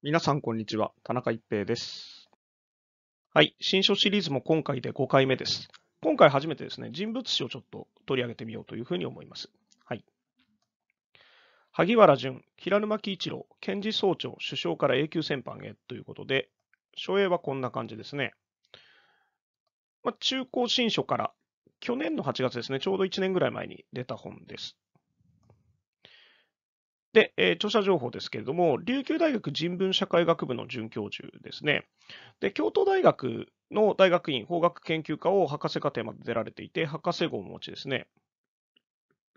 皆さん、こんにちは。田中一平です。はい。新書シリーズも今回で5回目です。今回初めてですね、人物史をちょっと取り上げてみようというふうに思います。はい。萩原淳、平沼喜一郎、検事総長、首相から永久戦犯へということで、書影はこんな感じですね。まあ、中高新書から去年の8月ですね、ちょうど1年ぐらい前に出た本です。で、えー、著者情報ですけれども、琉球大学人文社会学部の准教授ですね。で、京都大学の大学院法学研究科を博士課程まで出られていて、博士号をお持ちですね。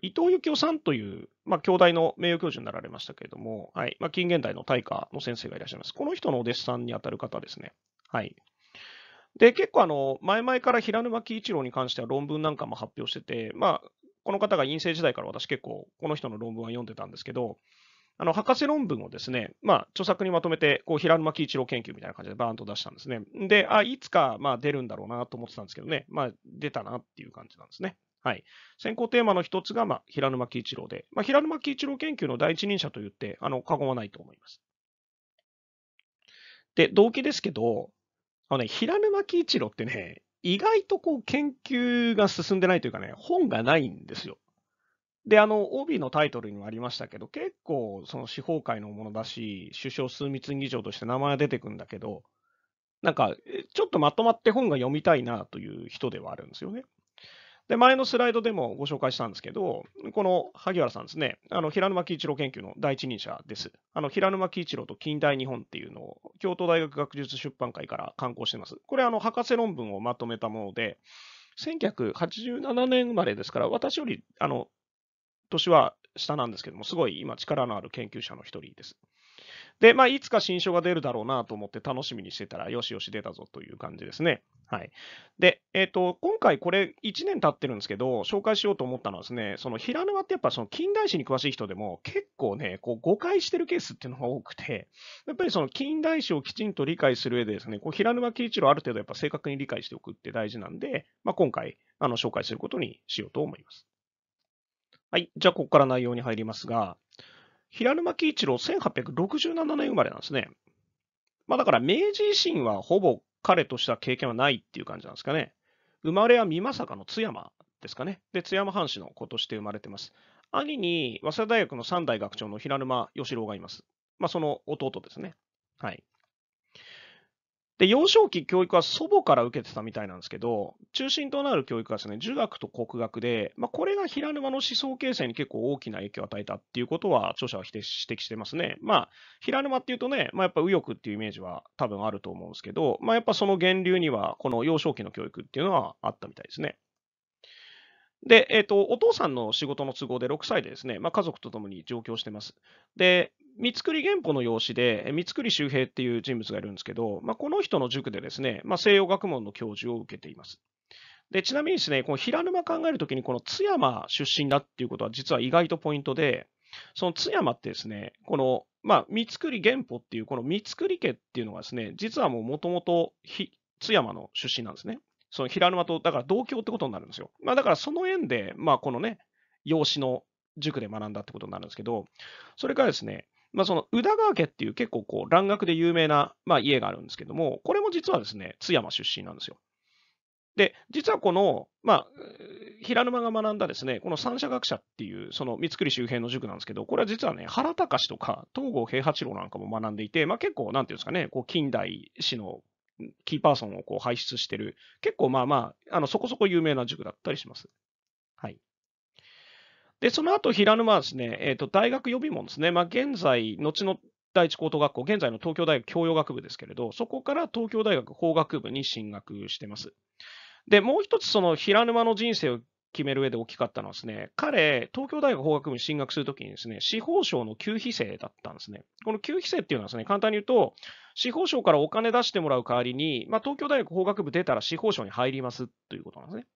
伊藤幸雄さんという、まあ、京大の名誉教授になられましたけれども、はいまあ、近現代の大化の先生がいらっしゃいます。この人のお弟子さんにあたる方ですね。はい。で、結構あの、前々から平沼喜一郎に関しては論文なんかも発表してて、まあ、この方が院生時代から私結構この人の論文は読んでたんですけど、あの博士論文をですね、まあ、著作にまとめて、こう平沼喜一郎研究みたいな感じでバーンと出したんですね。で、あいつかまあ出るんだろうなと思ってたんですけどね、まあ、出たなっていう感じなんですね。はい、先行テーマの一つが、まあ、平沼喜一郎で、まあ、平沼喜一郎研究の第一人者と言ってあの過言はないと思います。で、動機ですけど、あのね、平沼喜一郎ってね、意外とこう研究が進んでないというかね、本がないんですよ。で、あの、帯のタイトルにもありましたけど、結構その司法界のものだし、首相枢密院議長として名前は出てくんだけど、なんか、ちょっとまとまって本が読みたいなという人ではあるんですよね。で、前のスライドでもご紹介したんですけど、この萩原さんですね、あの平沼喜一郎研究の第一人者です。あの平沼喜一郎と近代日本っていうのを京都大学学術出版会から刊行してます。これ、博士論文をまとめたもので、1987年生まれですから、私よりあの年は下なんですけども、すごい今、力のある研究者の一人です。で、まあ、いつか新書が出るだろうなと思って楽しみにしてたら、よしよし出たぞという感じですね。はい。で、えっ、ー、と、今回これ1年経ってるんですけど、紹介しようと思ったのはですね、その平沼ってやっぱその近代史に詳しい人でも結構ね、こう誤解してるケースっていうのが多くて、やっぱりその近代史をきちんと理解する上でですね、こう平沼喜一郎ある程度やっぱ正確に理解しておくって大事なんで、まあ、今回、あの、紹介することにしようと思います。はい。じゃあ、ここから内容に入りますが、平沼喜一郎、1867年生まれなんですね。まあ、だから明治維新はほぼ彼とした経験はないっていう感じなんですかね。生まれは美作の津山ですかね。で、津山藩士の子として生まれてます。兄に早稲田大学の三代学長の平沼義郎がいます。まあ、その弟ですね。はい。で、幼少期教育は祖母から受けてたみたいなんですけど、中心となる教育はですね、儒学と国学で、まあ、これが平沼の思想形成に結構大きな影響を与えたっていうことは著者は否定指摘してますね。まあ、平沼っていうとね、まあ、やっぱ右翼っていうイメージは多分あると思うんですけど、まあ、やっぱその源流には、この幼少期の教育っていうのはあったみたいですね。で、えっ、ー、と、お父さんの仕事の都合で6歳でですね、まあ、家族と共に上京してます。で、三國玄源の養子で、三國周平っていう人物がいるんですけど、まあ、この人の塾でですね、まあ、西洋学問の教授を受けています。でちなみにですね、この平沼考えるときに、この津山出身だっていうことは実は意外とポイントで、その津山ってですね、この、まあ、三國玄法っていう、この三國家っていうのがですね、実はもうもともと津山の出身なんですね。その平沼と、だから同郷ってことになるんですよ。まあ、だからその縁で、まあ、このね、養子の塾で学んだってことになるんですけど、それからですね、まあ、その宇田川家っていう結構こう蘭学で有名な、まあ、家があるんですけども、これも実はですね、津山出身なんですよ。で、実はこの、まあ、平沼が学んだですね、この三者学者っていう、その三栗周辺の塾なんですけど、これは実はね、原隆とか東郷平八郎なんかも学んでいて、まあ、結構、なんていうんですかね、こう近代史のキーパーソンをこう輩出してる、結構まあまあ、あのそこそこ有名な塾だったりします。はい。で、その後、平沼はですね、えーと、大学予備門ですね、まあ、現在、後の第一高等学校、現在の東京大学教養学部ですけれど、そこから東京大学法学部に進学してます。で、もう一つ、その平沼の人生を決める上で大きかったのはですね、彼、東京大学法学部に進学するときにですね、司法省の給費制だったんですね。この給費制っていうのはですね、簡単に言うと、司法省からお金出してもらう代わりに、まあ、東京大学法学部出たら司法省に入りますということなんですね。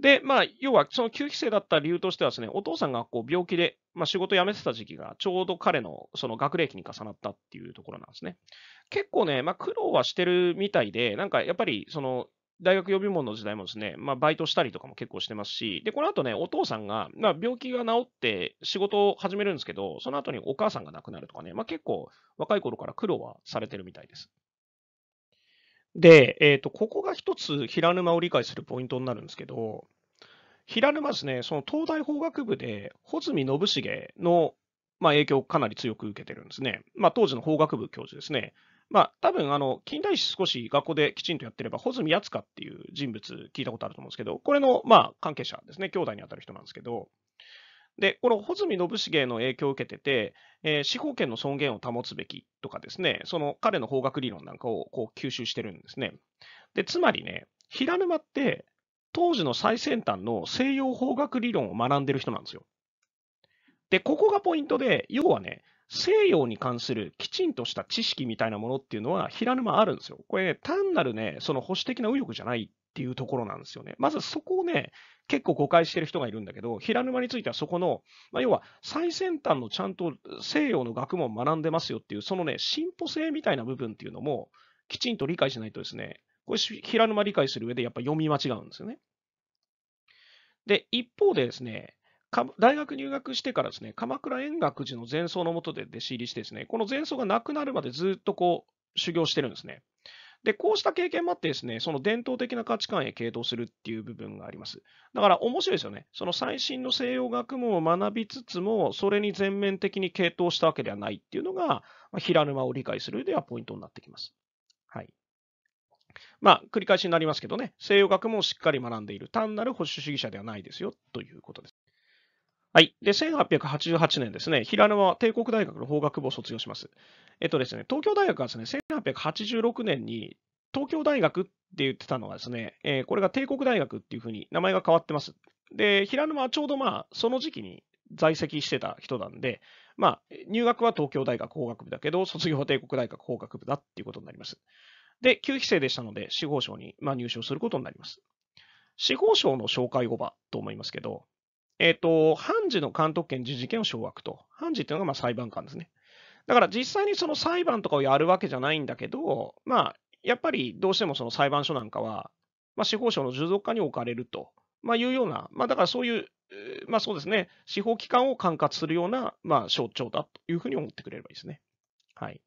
で、まあ、要はその9期生だった理由としてはですね、お父さんがこう病気で、まあ、仕事辞めてた時期がちょうど彼のその学歴に重なったっていうところなんですね。結構ね、まあ、苦労はしてるみたいで、なんかやっぱりその大学予備門の時代もですね、まあ、バイトしたりとかも結構してますし、で、この後ね、お父さんが、まあ、病気が治って仕事を始めるんですけど、その後にお母さんが亡くなるとかね、まあ、結構若い頃から苦労はされてるみたいです。で、えーと、ここが一つ平沼を理解するポイントになるんですけど、平沼ですね、その東大法学部で、穂積信繁の、まあ、影響をかなり強く受けてるんですね。まあ、当時の法学部教授ですね。まあ、多分あの近代史少し学校できちんとやってれば、穂積敦香っていう人物聞いたことあると思うんですけど、これの、まあ、関係者ですね、兄弟にあたる人なんですけど、で、この穂積信繁の影響を受けてて、えー、司法権の尊厳を保つべきとかですね、その彼の法学理論なんかをこう吸収してるんですね。で、つまりね、平沼って当時の最先端の西洋法学理論を学んでる人なんですよ。で、ここがポイントで、要はね、西洋に関するきちんとした知識みたいなものっていうのは平沼あるんですよ。これ、ね、単なるね、その保守的な右翼じゃないっていうところなんですよね。まずそこをね、結構誤解してる人がいるんだけど、平沼についてはそこの、まあ、要は最先端のちゃんと西洋の学問を学んでますよっていう、そのね、進歩性みたいな部分っていうのもきちんと理解しないとですね、これ平沼理解する上でやっぱ読み間違うんですよね。で、一方でですね、大学入学してからですね、鎌倉円覚寺の前奏のもとで弟子入りしてですね、この前奏がなくなるまでずっとこう修行してるんですね。で、こうした経験もあってですね、その伝統的な価値観へ傾倒するっていう部分があります。だから面白いですよね。その最新の西洋学問を学びつつも、それに全面的に傾倒したわけではないっていうのが、まあ、平沼を理解するではポイントになってきます。はい。まあ、繰り返しになりますけどね、西洋学問をしっかり学んでいる、単なる保守主義者ではないですよということです。はい。で、1888年ですね、平沼は帝国大学の法学部を卒業します。えっとですね、東京大学はですね、1886年に東京大学って言ってたのがですね、えー、これが帝国大学っていうふうに名前が変わってます。で、平沼はちょうどまあ、その時期に在籍してた人なんで、まあ、入学は東京大学法学部だけど、卒業は帝国大学法学部だっていうことになります。で、旧期生でしたので、司法省に、まあ、入省することになります。司法省の紹介後場と思いますけど、えっ、ー、と、判事の監督権、自治権を掌握と。判事っていうのがまあ裁判官ですね。だから実際にその裁判とかをやるわけじゃないんだけど、まあ、やっぱりどうしてもその裁判所なんかは、まあ、司法省の従属下に置かれると、まあ、いうような、まあ、だからそういう、まあそうですね、司法機関を管轄するような、まあ、象徴だというふうに思ってくれればいいですね。はい。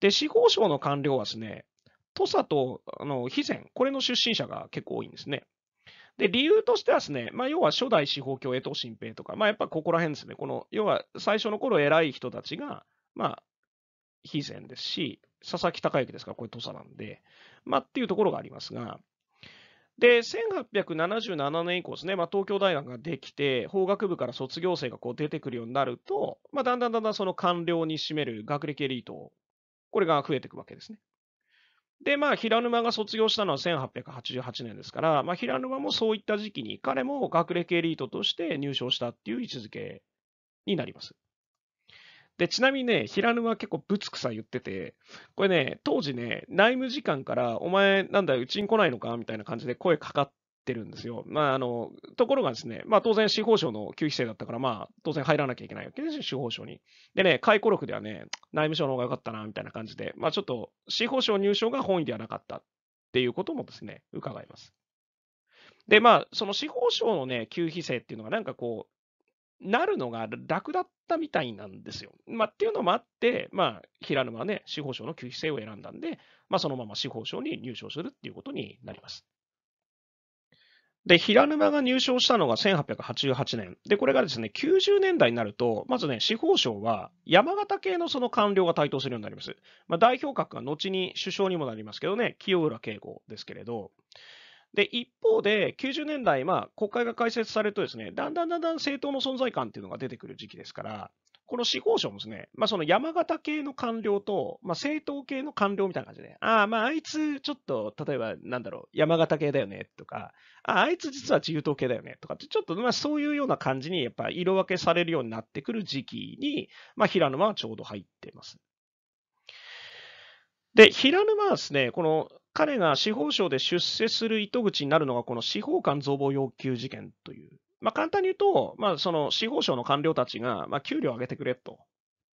で、司法省の官僚はですね、土佐とあの肥前、これの出身者が結構多いんですね。で、理由としてはですね、まあ、要は初代司法教江藤新平とか、まあ、やっぱここら辺ですね、この、要は最初の頃偉い人たちが、まあ、非善ですし、佐々木隆之ですから、これ土佐なんで、まあ、っていうところがありますが、で、1877年以降ですね、まあ、東京大学ができて、法学部から卒業生がこう出てくるようになると、まあ、だんだんだんだんその官僚に占める学歴エリート、これが増えていくわけですね。で、まあ、平沼が卒業したのは1888年ですから、まあ、平沼もそういった時期に、彼も学歴エリートとして入賞したっていう位置づけになります。で、ちなみにね、平沼結構ぶつくさ言ってて、これね、当時ね、内務次官から、お前なんだ、うちに来ないのかみたいな感じで声かかってるんですよ。まあ、あのところがですね、まあ、当然、司法省の給費制だったから、まあ、当然入らなきゃいけないわけです司法省に。でね、回顧録ではね、内務省の方が良かったな、みたいな感じで、まあ、ちょっと司法省入省が本意ではなかったっていうこともですね、伺います。で、まあ、その司法省のね、給費制っていうのが、なんかこう、なるのが楽だったみたいなんですよ。まあ、っていうのもあって、まあ、平沼はね、司法省の給費制を選んだんで、まあ、そのまま司法省に入省するっていうことになります。で、平沼が入賞したのが1888年。で、これがですね、90年代になると、まずね、司法省は山形系のその官僚が台頭するようになります。まあ、代表格が後に首相にもなりますけどね、清浦慶吾ですけれど。で、一方で、90年代、まあ、国会が開設されるとですね、だんだんだんだん政党の存在感っていうのが出てくる時期ですから、この司法省もですね、まあ、その山形系の官僚と、まあ、政党系の官僚みたいな感じで、ああ、まあ、あいつ、ちょっと、例えば、なんだろう、山形系だよねとか、ああいつ実は自由党系だよねとかって、ちょっと、まあ、そういうような感じに、やっぱ、色分けされるようになってくる時期に、まあ、平沼はちょうど入ってます。で、平沼はですね、この、彼が司法省で出世する糸口になるのが、この司法官増防要求事件というまあ、簡単に言うと、まあ、その司法省の官僚たちが、まあ、給料を上げてくれと、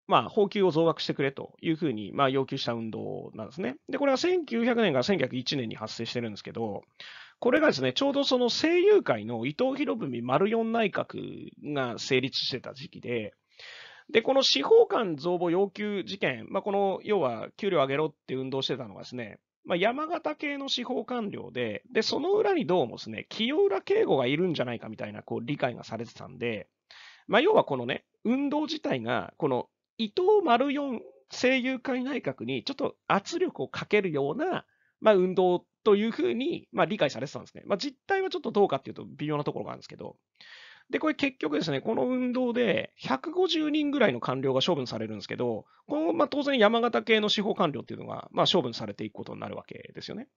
まあ、報給を増額してくれというふうに、まあ、要求した運動なんですね。で、これは1900年から1901年に発生してるんですけど、これがですね、ちょうどその声優会の伊藤博文丸四内閣が成立してた時期で、で、この司法官増募要求事件、まあ、この要は給料上げろって運動してたのがですね、まあ、山形系の司法官僚で、で、その裏にどうもですね、清浦慶吾がいるんじゃないかみたいなこう理解がされてたんで、まあ、要はこのね、運動自体が、この伊藤丸四声優会内閣にちょっと圧力をかけるような、まあ、運動というふうに、まあ、理解されてたんですね。まあ、実態はちょっとどうかっていうと微妙なところがあるんですけど、で、これ結局ですね、この運動で150人ぐらいの官僚が処分されるんですけど、この、まあ、当然山形系の司法官僚っていうのが、まあ、処分されていくことになるわけですよね。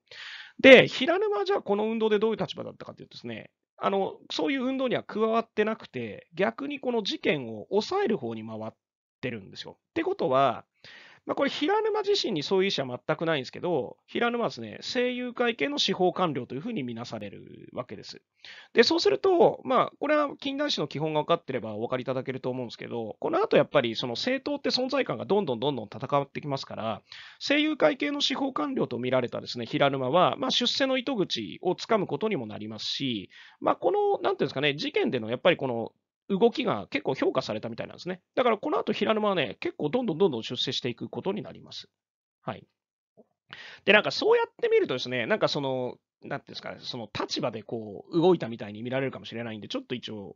で、平沼はじゃあこの運動でどういう立場だったかというとですね、あの、そういう運動には加わってなくて、逆にこの事件を抑える方に回ってるんですよ。ってことは、まあ、これ、平沼自身にそういう意思は全くないんですけど、平沼はですね、声優会系の司法官僚というふうに見なされるわけです。で、そうすると、まあ、これは禁断史の基本が分かってればお分かりいただけると思うんですけど、この後やっぱりその政党って存在感がどんどんどんどん戦ってきますから、声優会系の司法官僚と見られたですね、平沼は、まあ、出世の糸口をつかむことにもなりますし、まあ、この、なんていうんですかね、事件でのやっぱりこの動きが結構評価されたみたいなんですね。だからこの後平沼はね、結構どんどんどんどん出世していくことになります。はい。で、なんかそうやって見るとですね、なんかその、なんていうんですかね、その立場でこう動いたみたいに見られるかもしれないんで、ちょっと一応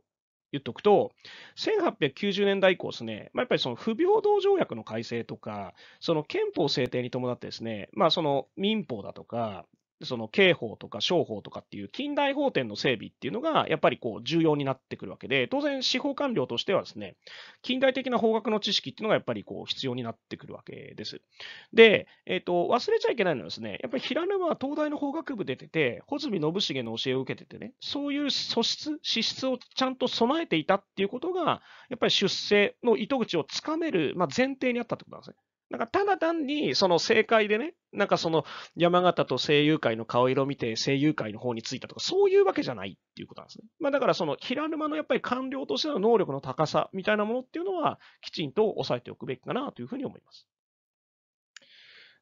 言っとくと、1890年代以降ですね、まあ、やっぱりその不平等条約の改正とか、その憲法制定に伴ってですね、まあ、その民法だとか、その刑法とか商法とかっていう近代法典の整備っていうのがやっぱりこう重要になってくるわけで、当然司法官僚としてはですね、近代的な法学の知識っていうのがやっぱりこう必要になってくるわけです。で、えっ、ー、と、忘れちゃいけないのはですね、やっぱり平沼は東大の法学部出てて、穂積信繁の教えを受けててね、そういう素質、資質をちゃんと備えていたっていうことが、やっぱり出世の糸口をつかめる、まあ、前提にあったってことなんですね。なんかただ単に、その正解でね、なんかその山形と声優界の顔色見て声優界の方についたとか、そういうわけじゃないっていうことなんですね。まあだからその平沼のやっぱり官僚としての能力の高さみたいなものっていうのは、きちんと抑えておくべきかなというふうに思います。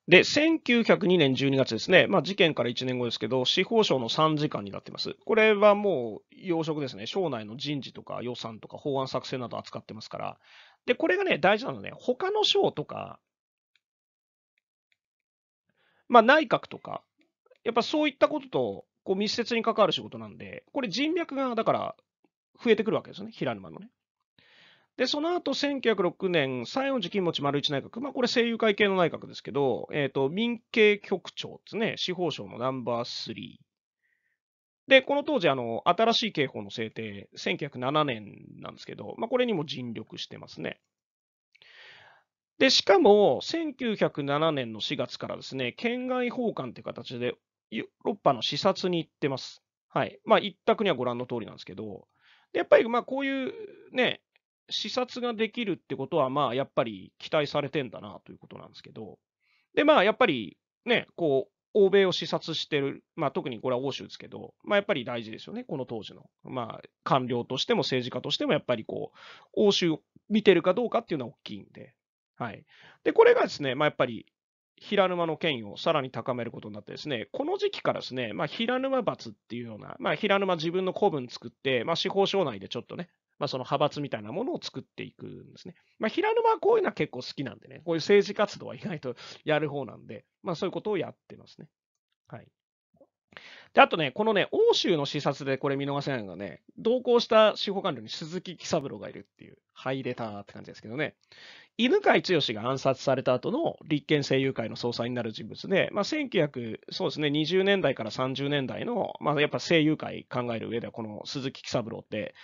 で、1902年12月ですね、まあ、事件から1年後ですけど、司法省の参事官になってます。これはもう、要職ですね、省内の人事とか予算とか法案作成など扱ってますから、で、これがね、大事なのはね、他の省とか、まあ、内閣とか、やっぱそういったこととこう密接に関わる仕事なんで、これ人脈がだから増えてくるわけですよね、平沼のね。で、その後1906年、西園寺金持丸一内閣、まあ、これ声友会系の内閣ですけど、えっ、ー、と、民系局長ですね、司法省のナンバー3。で、この当時、あの、新しい刑法の制定、1907年なんですけど、まあ、これにも尽力してますね。で、しかも、1907年の4月からですね、県外訪韓という形で、ヨーロッパの視察に行ってます。はい。まあ、一択にはご覧の通りなんですけど、でやっぱり、まあ、こういうね、視察ができるってことは、まあ、やっぱり期待されてんだなということなんですけど、で、まあ、やっぱりね、こう、欧米を視察してる、まあ、特にこれは欧州ですけど、まあ、やっぱり大事ですよね、この当時の。まあ、官僚としても政治家としても、やっぱりこう、欧州を見てるかどうかっていうのは大きいんで。はい。で、これがですね、まあ、やっぱり平沼の権威をさらに高めることになってですね、この時期からですね、まあ、平沼罰っていうような、まあ、平沼自分の古文作って、まあ、司法省内でちょっとね、まあ、その派閥みたいなものを作っていくんですね。まあ、平沼はこういうのは結構好きなんでね、こういう政治活動は意外とやる方なんで、まあ、そういうことをやってますね。はい。で、あとね、このね、欧州の視察でこれ見逃せないのがね、同行した司法官僚に鈴木喜三郎がいるっていう、ハイたターって感じですけどね。犬飼剛が暗殺された後の立憲政友会の総裁になる人物で、まあ、1900そうですね20年代から30年代の、まあ、やっぱ政友会考える上ではこの鈴木喜三郎って、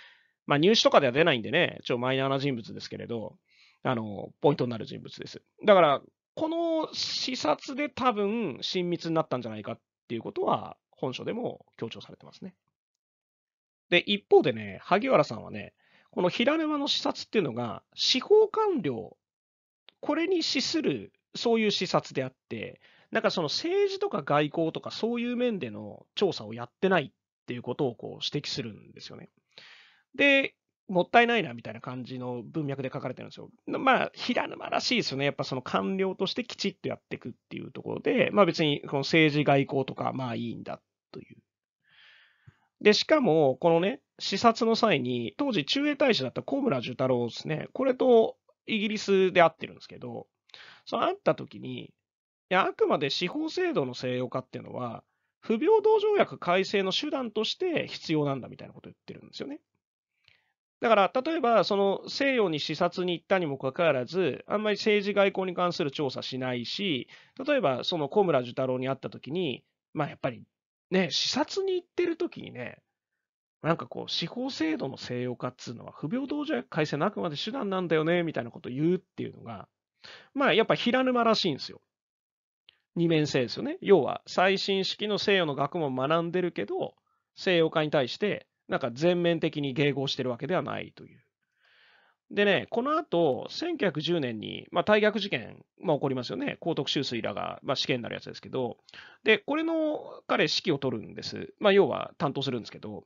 まあ、入試とかでは出ないんでねちょマイナーな人物ですけれどあのポイントになる人物ですだからこの視察で多分親密になったんじゃないかっていうことは本書でも強調されてますねで一方でね萩原さんはねこの平沼の視察っていうのが司法官僚これに資する、そういう視察であって、なんかその政治とか外交とかそういう面での調査をやってないっていうことをこう指摘するんですよね。で、もったいないなみたいな感じの文脈で書かれてるんですよ。まあ、平沼らしいですよね。やっぱその官僚としてきちっとやっていくっていうところで、まあ別にこの政治外交とかまあいいんだという。で、しかも、このね、視察の際に、当時中衛大使だった小村寿太郎ですね、これとイギリスで会ってるんですけど、その会った時に、いや、あくまで司法制度の西洋化っていうのは、不平等条約改正の手段として必要なんだみたいなことを言ってるんですよね。だから、例えば、その西洋に視察に行ったにもかかわらず、あんまり政治外交に関する調査しないし、例えば、その小村寿太郎に会った時に、まあやっぱりね、視察に行ってる時にね、なんかこう、司法制度の西洋化っていうのは、不平等じゃ改正なくまで手段なんだよね、みたいなことを言うっていうのが、まあ、やっぱ平沼らしいんですよ。二面性ですよね。要は、最新式の西洋の学問を学んでるけど、西洋化に対して、なんか全面的に迎合してるわけではないという。でね、この後、1910年に、まあ、大逆事件、まあ、起こりますよね。高徳秋水らが、まあ、死刑になるやつですけど、で、これの彼、指揮を取るんです。まあ、要は担当するんですけど、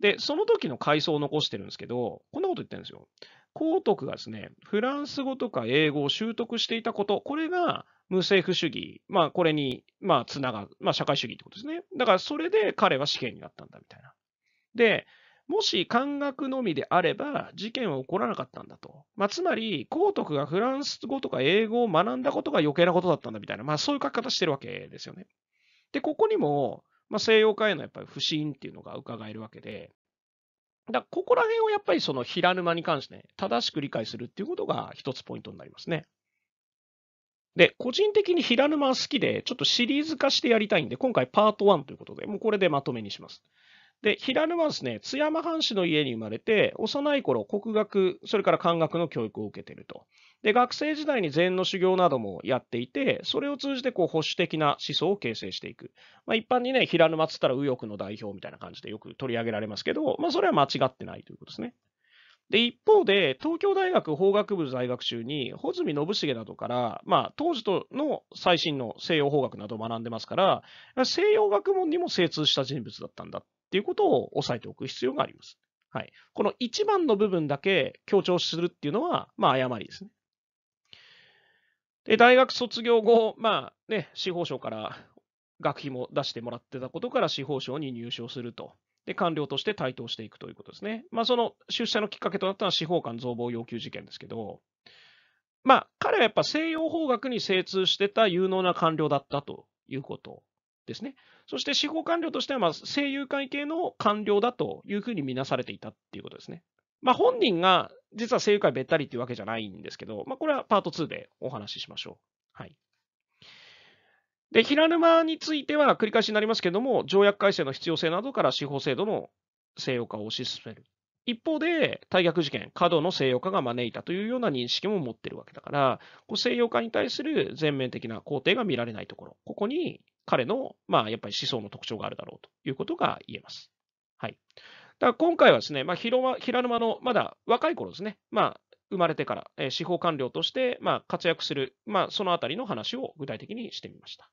で、その時の回想を残してるんですけど、こんなこと言ってるんですよ。高徳がですね、フランス語とか英語を習得していたこと、これが無政府主義、まあ、これに、まあ、つながる、まあ、社会主義ってことですね。だから、それで彼は死刑になったんだ、みたいな。で、もし漢学のみであれば、事件は起こらなかったんだと。まあ、つまり、高徳がフランス語とか英語を学んだことが余計なことだったんだみたいな、まあ、そういう書き方してるわけですよね。で、ここにも、まあ、西洋化へのやっぱり不信っていうのが伺えるわけで、だここら辺をやっぱりその平沼に関してね、正しく理解するっていうことが一つポイントになりますね。で、個人的に平沼は好きで、ちょっとシリーズ化してやりたいんで、今回パート1ということで、もうこれでまとめにします。で、平沼はですね、津山藩士の家に生まれて、幼い頃、国学、それから漢学の教育を受けていると。で、学生時代に禅の修行などもやっていて、それを通じてこう保守的な思想を形成していく。まあ、一般にね、平沼っつったら右翼の代表みたいな感じでよく取り上げられますけど、まあ、それは間違ってないということですね。で、一方で、東京大学法学部在学中に、穂積信繁などから、まあ、当時との最新の西洋法学などを学んでますから、西洋学問にも精通した人物だったんだっていうことを押さえておく必要があります。はい、この1番の部分だけ強調するっていうのは、まあ、誤りですね。で大学卒業後、まあね、司法省から学費も出してもらってたことから司法省に入省すると。で、官僚として台頭していくということですね。まあ、その出社のきっかけとなったのは司法官増防要求事件ですけど、まあ、彼はやっぱ西洋法学に精通してた有能な官僚だったということですね。そして司法官僚としては、まあ、声優会系の官僚だというふうに見なされていたっていうことですね。まあ、本人が実は声優会べったりっていうわけじゃないんですけど、まあ、これはパート2でお話ししましょう。はい。で、平沼については繰り返しになりますけれども、条約改正の必要性などから司法制度の西洋化を推し進める。一方で、大逆事件、過度の西洋化が招いたというような認識も持ってるわけだから、こう西洋化に対する全面的な肯定が見られないところ、ここに彼の、まあ、やっぱり思想の特徴があるだろうということが言えます。はい。だから今回はですね、まあ、平沼のまだ若い頃ですね、まあ、生まれてから、え司法官僚として、ま活躍する、まあ、そのあたりの話を具体的にしてみました。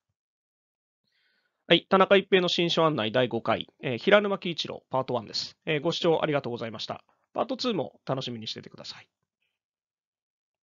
はい、田中一平の新書案内第5回、えー、平沼喜一郎パート1です、えー、ご視聴ありがとうございました。パート2も楽しみにしててください。